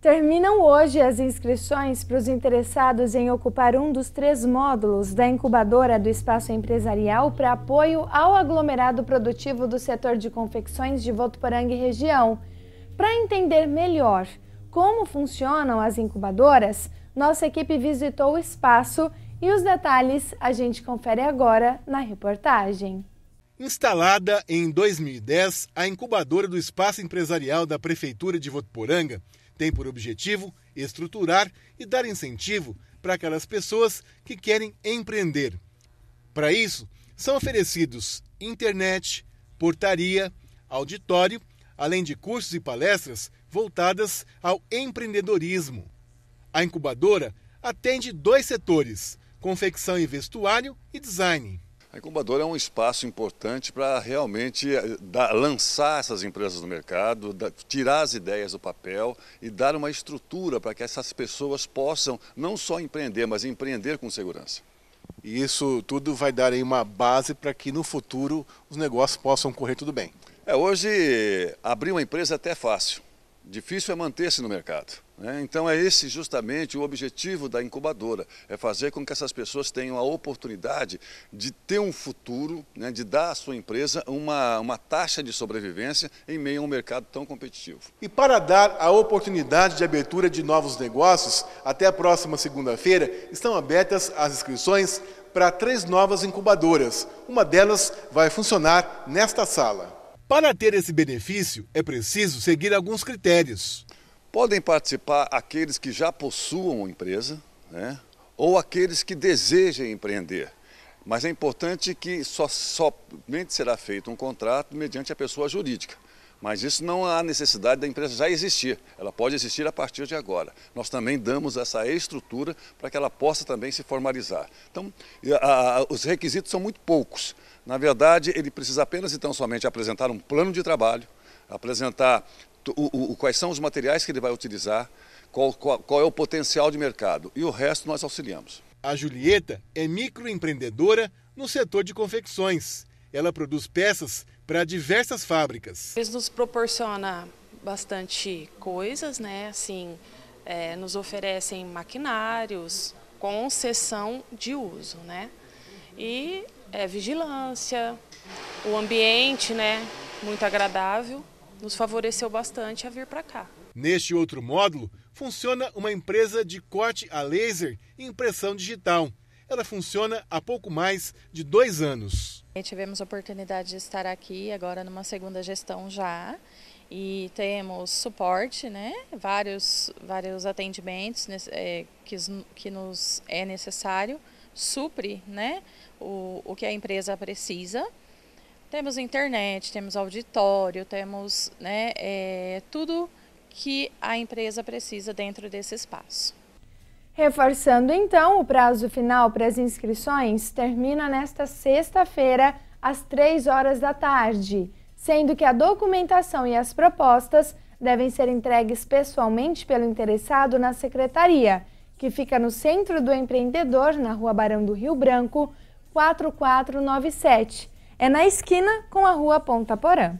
Terminam hoje as inscrições para os interessados em ocupar um dos três módulos da incubadora do espaço empresarial para apoio ao aglomerado produtivo do setor de confecções de Votuporanga e região. Para entender melhor como funcionam as incubadoras, nossa equipe visitou o espaço e os detalhes a gente confere agora na reportagem. Instalada em 2010, a incubadora do espaço empresarial da Prefeitura de Votuporanga tem por objetivo estruturar e dar incentivo para aquelas pessoas que querem empreender. Para isso, são oferecidos internet, portaria, auditório, além de cursos e palestras voltadas ao empreendedorismo. A incubadora atende dois setores: confecção e vestuário e design. A incubadora é um espaço importante para realmente eh, dar, lançar essas empresas no mercado, da, tirar as ideias do papel e dar uma estrutura para que essas pessoas possam não só empreender, mas empreender com segurança. E isso tudo vai dar aí uma base para que no futuro os negócios possam correr tudo bem. É, hoje abrir uma empresa é até fácil difícil é manter-se no mercado. Né? Então é esse justamente o objetivo da incubadora, é fazer com que essas pessoas tenham a oportunidade de ter um futuro, né? de dar à sua empresa uma, uma taxa de sobrevivência em meio a um mercado tão competitivo. E para dar a oportunidade de abertura de novos negócios, até a próxima segunda-feira estão abertas as inscrições para três novas incubadoras. Uma delas vai funcionar nesta sala. Para ter esse benefício, é preciso seguir alguns critérios. Podem participar aqueles que já possuam uma empresa, né? ou aqueles que desejem empreender. Mas é importante que só, somente será feito um contrato mediante a pessoa jurídica. Mas isso não há necessidade da empresa já existir. Ela pode existir a partir de agora. Nós também damos essa estrutura para que ela possa também se formalizar. Então, a, a, os requisitos são muito poucos. Na verdade, ele precisa apenas, então, somente apresentar um plano de trabalho, apresentar o, o, quais são os materiais que ele vai utilizar, qual, qual, qual é o potencial de mercado. E o resto nós auxiliamos. A Julieta é microempreendedora no setor de confecções. Ela produz peças para diversas fábricas. Eles nos proporcionam bastante coisas, né? Assim, é, nos oferecem maquinários, com sessão de uso, né? E é, vigilância, o ambiente, né, muito agradável, nos favoreceu bastante a vir para cá. Neste outro módulo, funciona uma empresa de corte a laser e impressão digital. Ela funciona há pouco mais de dois anos. E tivemos a oportunidade de estar aqui agora numa segunda gestão já e temos suporte, né? vários, vários atendimentos é, que, que nos é necessário supre né, o, o que a empresa precisa. Temos internet, temos auditório, temos né, é, tudo que a empresa precisa dentro desse espaço. Reforçando então, o prazo final para as inscrições termina nesta sexta-feira, às 3 horas da tarde, sendo que a documentação e as propostas devem ser entregues pessoalmente pelo interessado na secretaria que fica no centro do empreendedor, na rua Barão do Rio Branco, 4497. É na esquina com a rua Ponta Porã.